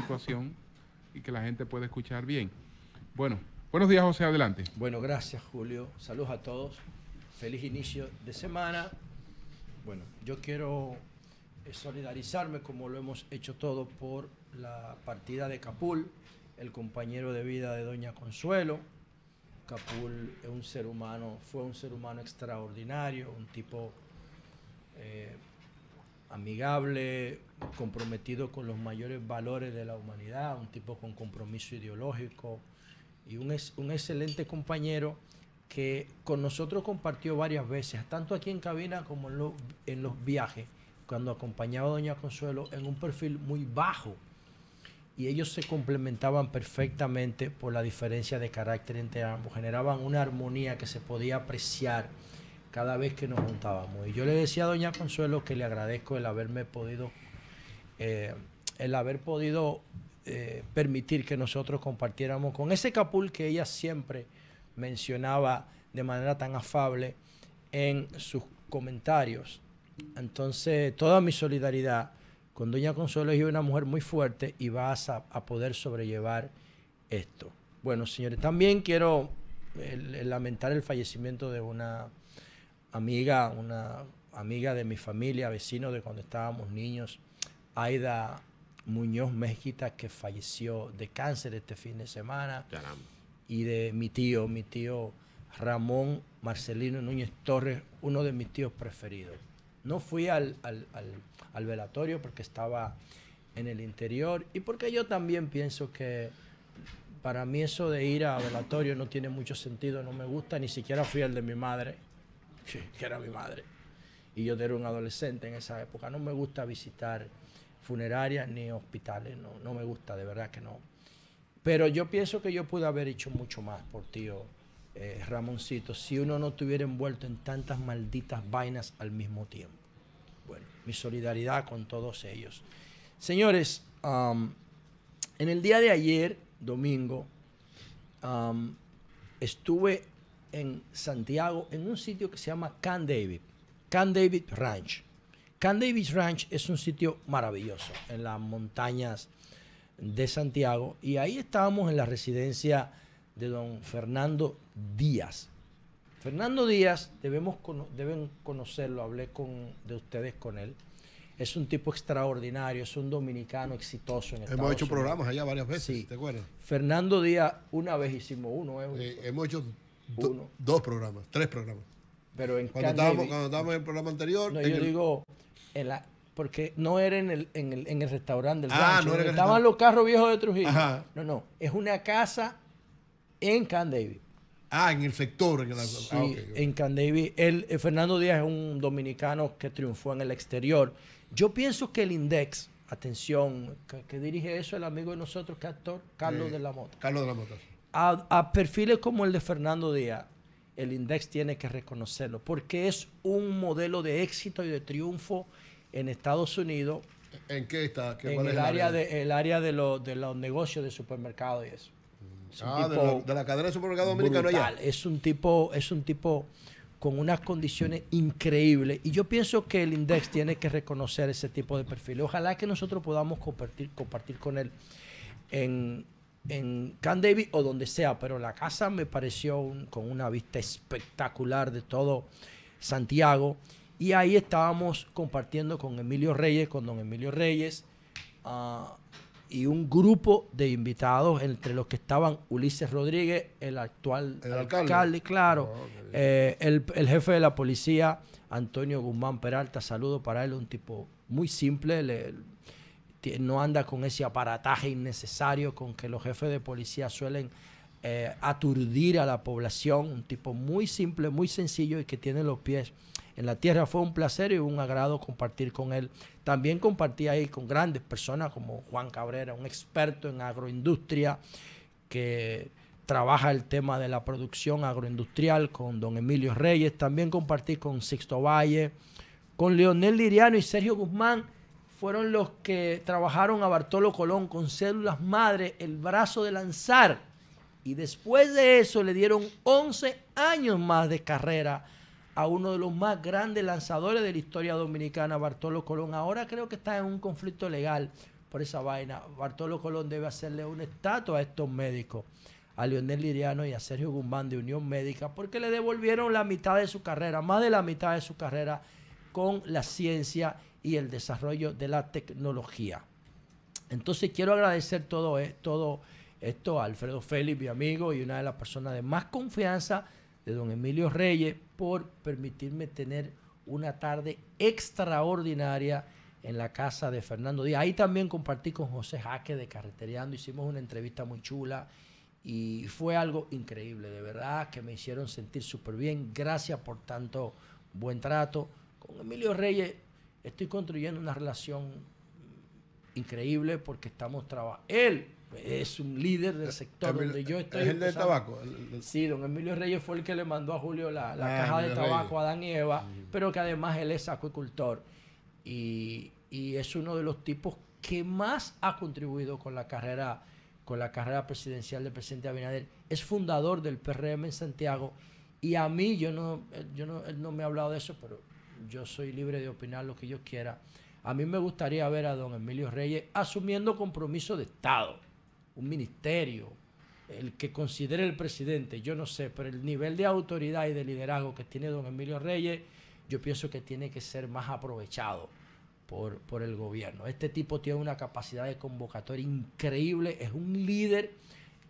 situación y que la gente pueda escuchar bien. Bueno, buenos días, José, adelante. Bueno, gracias, Julio. Saludos a todos. Feliz inicio de semana. Bueno, yo quiero eh, solidarizarme, como lo hemos hecho todos por la partida de Capul, el compañero de vida de Doña Consuelo. Capul es un ser humano, fue un ser humano extraordinario, un tipo eh, amigable, comprometido con los mayores valores de la humanidad, un tipo con compromiso ideológico y un, un excelente compañero que con nosotros compartió varias veces, tanto aquí en cabina como en, en los viajes, cuando acompañaba a Doña Consuelo en un perfil muy bajo. Y ellos se complementaban perfectamente por la diferencia de carácter entre ambos, generaban una armonía que se podía apreciar cada vez que nos juntábamos. Y yo le decía a doña Consuelo que le agradezco el haberme podido, eh, el haber podido eh, permitir que nosotros compartiéramos con ese capul que ella siempre mencionaba de manera tan afable en sus comentarios. Entonces, toda mi solidaridad con Doña Consuelo es una mujer muy fuerte y vas a, poder sobrellevar esto. Bueno, señores, también quiero eh, lamentar el fallecimiento de una amiga, una amiga de mi familia, vecino de cuando estábamos niños, Aida Muñoz Mezquita, que falleció de cáncer este fin de semana. Y de mi tío, mi tío Ramón Marcelino Núñez Torres, uno de mis tíos preferidos. No fui al, velatorio porque estaba en el interior y porque yo también pienso que para mí eso de ir a velatorio no tiene mucho sentido, no me gusta, ni siquiera fui al de mi madre que, era mi madre. Y yo era un adolescente en esa época. No me gusta visitar funerarias ni hospitales, no, me gusta, de verdad que no. Pero yo pienso que yo pude haber hecho mucho más por tío oh, eh, Ramoncito si uno no estuviera envuelto en tantas malditas vainas al mismo tiempo. Bueno, mi solidaridad con todos ellos. Señores, en el día de ayer, domingo, estuve en Santiago, en un sitio que se llama Can David, Can David Ranch. Can David Ranch es un sitio maravilloso en las montañas de Santiago y ahí estábamos en la residencia de don Fernando Díaz. Fernando Díaz, debemos, deben conocerlo, hablé con, de ustedes con él. Es un tipo extraordinario, es un dominicano exitoso en Hemos hecho programas allá varias veces, ¿te acuerdas? Fernando Díaz, una vez hicimos uno. Eh, hemos hecho Dos programas, tres programas. Pero en cuando, estábamos, cuando estábamos en el programa anterior. No, yo digo, porque no era en el, en el, en el restaurante del ah, no era estaban los carros viejos de Trujillo. No, no, es una casa en Can Ah, en el sector. En, sí, ah, en Can El, eh, Fernando Díaz es un dominicano que triunfó en el exterior. Yo pienso que el Index, atención, que, dirige eso el amigo de nosotros, que actor, Carlos eh, de la Mota. Carlos de la Mota a, perfiles como el de Fernando Díaz, el INDEX tiene que reconocerlo, porque es un modelo de éxito y de triunfo en Estados Unidos. ¿En qué está? en el área, de, el área de, de los negocios de supermercados y eso. Mm. Es ah, de, la cadena de supermercados dominicanos allá. Es un tipo, es un tipo con unas condiciones increíbles. Y yo pienso que el INDEX tiene que reconocer ese tipo de perfil. Ojalá que nosotros podamos compartir, compartir con él en, en Camp David o donde sea, pero la casa me pareció con una vista espectacular de todo Santiago. Y ahí estábamos compartiendo con Emilio Reyes, con don Emilio Reyes, ah, y un grupo de invitados, entre los que estaban Ulises Rodríguez, el actual alcalde. claro, ah, eh, el, jefe de la policía, Antonio Guzmán Peralta, saludo para él, un tipo muy simple, no anda con ese aparataje innecesario con que los jefes de policía suelen eh, aturdir a la población, un tipo muy simple, muy sencillo y que tiene los pies en la tierra. Fue un placer y un agrado compartir con él. También compartí ahí con grandes personas como Juan Cabrera, un experto en agroindustria que trabaja el tema de la producción agroindustrial con don Emilio Reyes. También compartí con Sixto Valle, con Leonel Liriano y Sergio Guzmán fueron los que trabajaron a Bartolo Colón con células madre, el brazo de lanzar. Y después de eso le dieron 11 años más de carrera a uno de los más grandes lanzadores de la historia dominicana, Bartolo Colón. Ahora creo que está en un conflicto legal por esa vaina. Bartolo Colón debe hacerle un estatua a estos médicos, a Leonel Liriano y a Sergio Guzmán de Unión Médica, porque le devolvieron la mitad de su carrera, más de la mitad de su carrera con la ciencia y el desarrollo de la tecnología. Entonces quiero agradecer eh, todo, esto a Alfredo Félix, mi amigo, y una de las personas de más confianza de don Emilio Reyes, por permitirme tener una tarde extraordinaria en la casa de Fernando Díaz. Ahí también compartí con José Jaque de Carreteriando, hicimos una entrevista muy chula y fue algo increíble, de verdad, que me hicieron sentir súper bien. Gracias por tanto buen trato. Con Emilio Reyes estoy construyendo una relación increíble porque estamos trabajando. Él es un líder del sector donde yo estoy. el de tabaco? Sí, don Emilio Reyes fue el que le mandó a Julio la, ah, caja de tabaco a Dan y Eva, pero que además él es acuicultor y, es uno de los tipos que más ha contribuido con la carrera con la carrera presidencial del presidente Abinader. Es fundador del PRM en Santiago y a mí yo no yo él no me ha hablado de eso, pero yo soy libre de opinar lo que yo quiera. A mí me gustaría ver a don Emilio Reyes asumiendo compromiso de Estado, un ministerio, el que considere el presidente, yo no sé, pero el nivel de autoridad y de liderazgo que tiene don Emilio Reyes, yo pienso que tiene que ser más aprovechado por, por el gobierno. Este tipo tiene una capacidad de convocatoria increíble, es un líder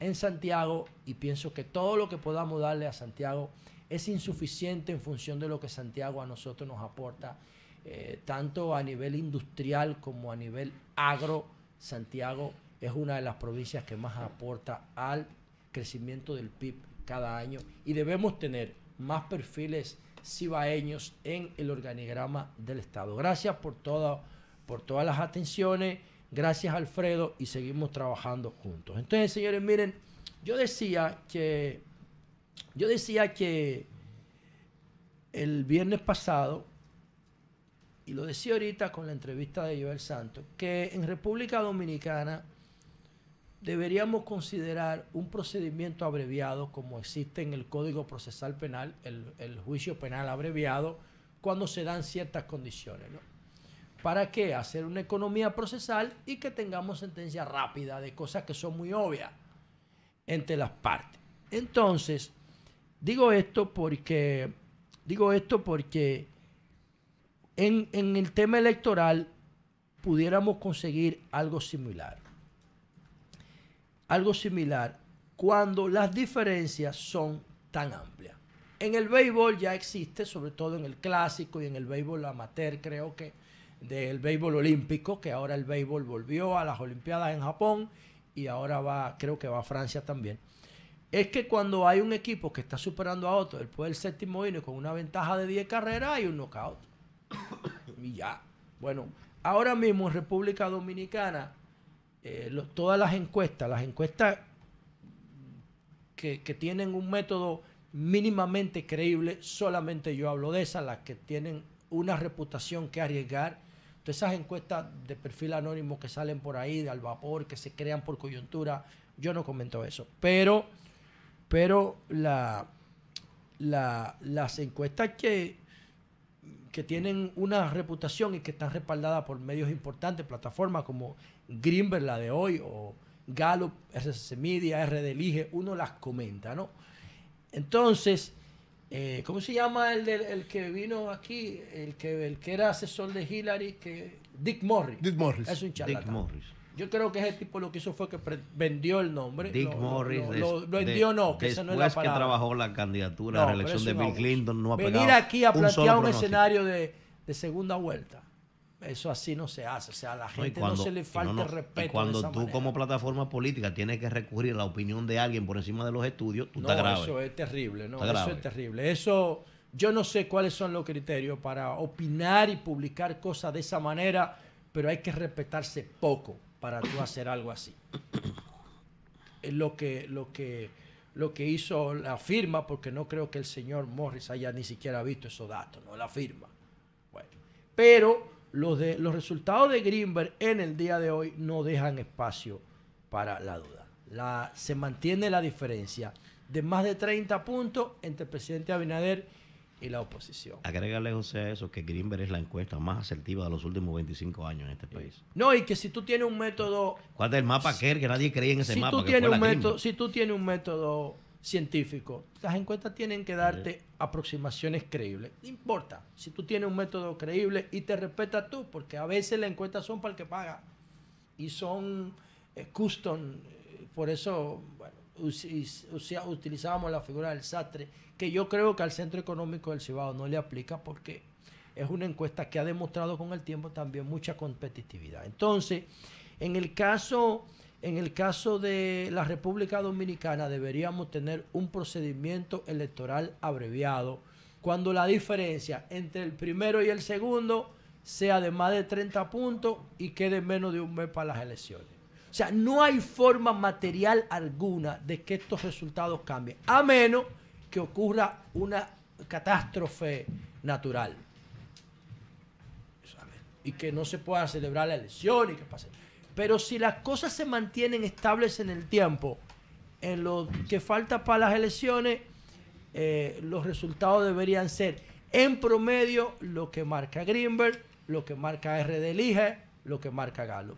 en Santiago y pienso que todo lo que podamos darle a Santiago es insuficiente en función de lo que Santiago a nosotros nos aporta, eh, tanto a nivel industrial como a nivel agro. Santiago es una de las provincias que más aporta al crecimiento del PIB cada año y debemos tener más perfiles cibaeños en el organigrama del Estado. Gracias por, por todas las atenciones, gracias Alfredo y seguimos trabajando juntos. Entonces, señores, miren, yo decía que yo decía que el viernes pasado, y lo decía ahorita con la entrevista de Joel Santos, que en República Dominicana deberíamos considerar un procedimiento abreviado como existe en el Código Procesal Penal, el, juicio penal abreviado, cuando se dan ciertas condiciones. ¿Para qué? Hacer una economía procesal y que tengamos sentencia rápida de cosas que son muy obvias entre las partes. Entonces, Digo esto porque, digo esto porque en, en el tema electoral pudiéramos conseguir algo similar. Algo similar cuando las diferencias son tan amplias. En el béisbol ya existe, sobre todo en el clásico y en el béisbol amateur, creo que, del béisbol olímpico, que ahora el béisbol volvió a las Olimpiadas en Japón y ahora va, creo que va a Francia también es que cuando hay un equipo que está superando a otro después del séptimo inning con una ventaja de 10 carreras, hay un knockout. y ya. Bueno, ahora mismo en República Dominicana, eh, todas las encuestas, las encuestas que, que, tienen un método mínimamente creíble, solamente yo hablo de esas, las que tienen una reputación que arriesgar. Entonces esas encuestas de perfil anónimo que salen por ahí, de al vapor, que se crean por coyuntura, yo no comento eso. Pero pero las encuestas que, que tienen una reputación y que están respaldadas por medios importantes, plataformas como Greenberg, la de hoy, o Gallup, RCC Media, RD Elige, uno las comenta, ¿no? Entonces, eh, ¿cómo se llama el, que vino aquí? El que, el que era asesor de Hillary, que Dick Morris. Dick Morris. Es un charlatán. Dick Morris. Yo creo que ese tipo lo que hizo fue que vendió el nombre. Dick Morris. Lo, vendió, no, que esa no es la palabra. que trabajó la candidatura la elección de Bill Clinton, no Venir aquí a plantear un, escenario de, segunda vuelta. Eso así no se hace. O sea, a la gente no, se le falta respeto. cuando tú, como plataforma política, tienes que recurrir a la opinión de alguien por encima de los estudios, tú estás grave. Eso es terrible, ¿no? eso es terrible. Eso. Yo no sé cuáles son los criterios para opinar y publicar cosas de esa manera, pero hay que respetarse poco para tú hacer algo así. Lo que, lo que, lo que hizo la firma, porque no creo que el señor Morris haya ni siquiera visto esos datos, no la firma. Bueno, pero los, de, los resultados de Greenberg en el día de hoy no dejan espacio para la duda. La, se mantiene la diferencia de más de 30 puntos entre el presidente Abinader y la oposición. Agrégale, José, a eso que Greenberg es la encuesta más asertiva de los últimos 25 años en este eh, país. No, y que si tú tienes un método... ¿Cuál es el mapa que nadie creía en ese si mapa? Tú tienes un método, si tú tienes un método científico, las encuestas tienen que darte aproximaciones creíbles. No importa si tú tienes un método creíble y te respeta tú, porque a veces las encuestas son para el que paga y son eh, custom. Eh, por eso, bueno, utilizábamos la figura del sastre, que yo creo que al Centro Económico del Cibao no le aplica porque es una encuesta que ha demostrado con el tiempo también mucha competitividad. Entonces, en el caso, en el caso de la República Dominicana deberíamos tener un procedimiento electoral abreviado cuando la diferencia entre el primero y el segundo sea de más de 30 puntos y quede menos de un mes para las elecciones. O sea, no hay forma material alguna de que estos resultados cambien, a menos que ocurra una catástrofe natural. Y que no se pueda celebrar la elección y que pase. Pero si las cosas se mantienen estables en el tiempo, en lo que falta para las elecciones, eh, los resultados deberían ser en promedio lo que marca Greenberg, lo que marca RD Elige, lo que marca Gallup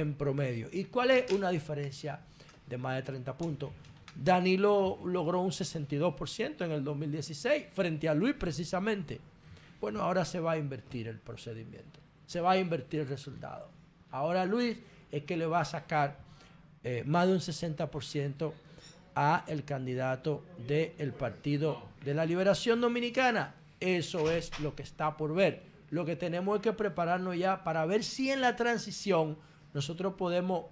en promedio. ¿Y cuál es una diferencia de más de 30 puntos? Danilo logró un 62% en el 2016 frente a Luis precisamente. Bueno, ahora se va a invertir el procedimiento, se va a invertir el resultado. Ahora Luis es que le va a sacar eh, más de un 60% a el candidato del Partido de la Liberación Dominicana. Eso es lo que está por ver. Lo que tenemos es que prepararnos ya para ver si en la transición nosotros podemos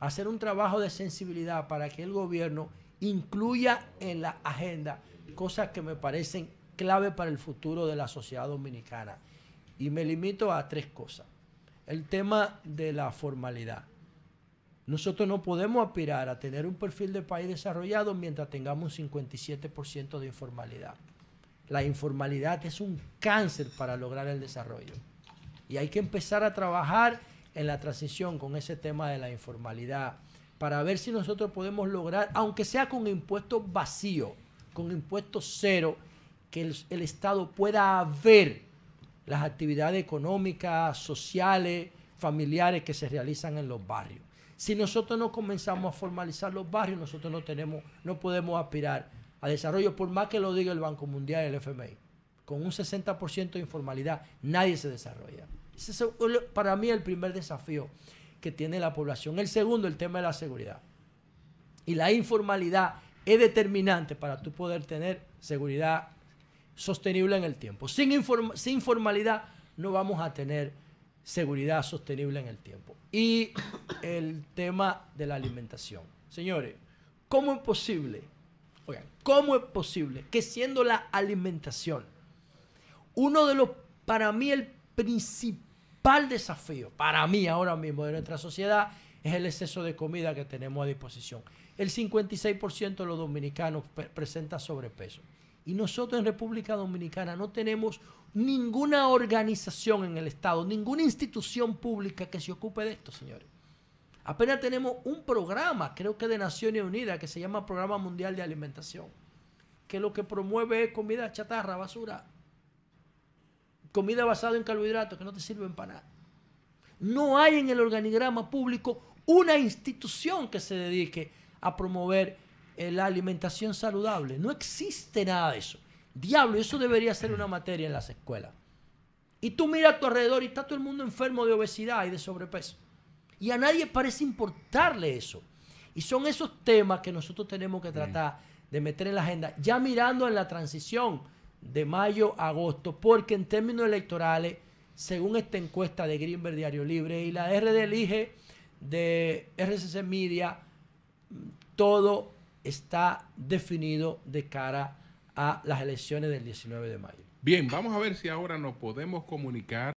hacer un trabajo de sensibilidad para que el gobierno incluya en la agenda cosas que me parecen clave para el futuro de la sociedad dominicana. Y me limito a tres cosas. El tema de la formalidad. Nosotros no podemos aspirar a tener un perfil de país desarrollado mientras tengamos un 57% de informalidad. La informalidad es un cáncer para lograr el desarrollo. Y hay que empezar a trabajar en la transición con ese tema de la informalidad, para ver si nosotros podemos lograr, aunque sea con impuestos vacíos, con impuestos cero, que el, Estado pueda ver las actividades económicas, sociales, familiares que se realizan en los barrios. Si nosotros no comenzamos a formalizar los barrios, nosotros no tenemos, no podemos aspirar a desarrollo, por más que lo diga el Banco Mundial y el FMI. Con un 60% de informalidad, nadie se desarrolla. Ese es para mí el primer desafío que tiene la población. El segundo, el tema de la seguridad. Y la informalidad es determinante para tú poder tener seguridad sostenible en el tiempo. Sin, informalidad sin no vamos a tener seguridad sostenible en el tiempo. Y el tema de la alimentación. Señores, ¿cómo es posible? Oigan, ¿cómo es posible que siendo la alimentación uno de los, para mí, el principal principal desafío para mí ahora mismo de nuestra sociedad es el exceso de comida que tenemos a disposición. El 56% de los dominicanos presenta sobrepeso. Y nosotros en República Dominicana no tenemos ninguna organización en el Estado, ninguna institución pública que se ocupe de esto, señores. Apenas tenemos un programa, creo que de Naciones Unidas, que se llama Programa Mundial de Alimentación, que lo que promueve es comida chatarra, basura comida basada en carbohidratos que no te sirven para nada. No hay en el organigrama público una institución que se dedique a promover eh, la alimentación saludable. No existe nada de eso. Diablo, eso debería ser una materia en las escuelas. Y tú miras a tu alrededor y está todo el mundo enfermo de obesidad y de sobrepeso. Y a nadie parece importarle eso. Y son esos temas que nosotros tenemos que tratar de meter en la agenda, ya mirando en la transición de mayo a agosto, porque en términos electorales, según esta encuesta de Greenberg Diario Libre y la RD Elige de RCC Media, todo está definido de cara a las elecciones del 19 de mayo. Bien, vamos a ver si ahora nos podemos comunicar.